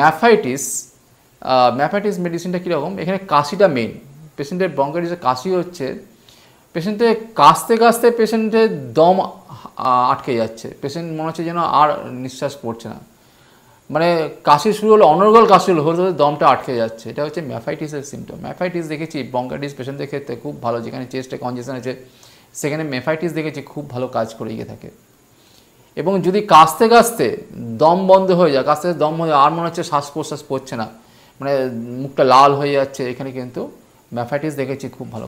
ম্যাফাইটিস ম্যাফাইটিস মেডিসিনটা কীরকম এখানে কাশিটা মেন পেশেন্টের ব্রঙ্কাইটিস কাশি হচ্ছে পেশেন্টে কাশতে কাশতে পেশেন্টের দম আটকে যাচ্ছে পেশেন্ট মনে হচ্ছে যেন আর নিঃশ্বাস পড়ছে না মানে কাশি শুরু হলো অনর্গল কাশি হলো হলে দমটা আটকে যাচ্ছে এটা হচ্ছে ম্যাফাইটিসের সিমটম ম্যাফাইটিস দেখেছি ব্রঙ্কাইটিস পেশেন্টদের ক্ষেত্রে খুব ভালো যেখানে চেস্টে কনজেশন আছে সেখানে ম্যাফাইটিস দেখেছি খুব ভালো কাজ করে গিয়ে থাকে এবং যদি কাশতে কাশতে দম বন্ধ হয়ে যায় কাশতে দম বন্ধ আর মনে হচ্ছে শ্বাস প্রশ্বাস পড়ছে না মানে মুখটা লাল হয়ে যাচ্ছে এখানে কিন্তু ম্যাফাইটিস দেখেছি খুব ভালো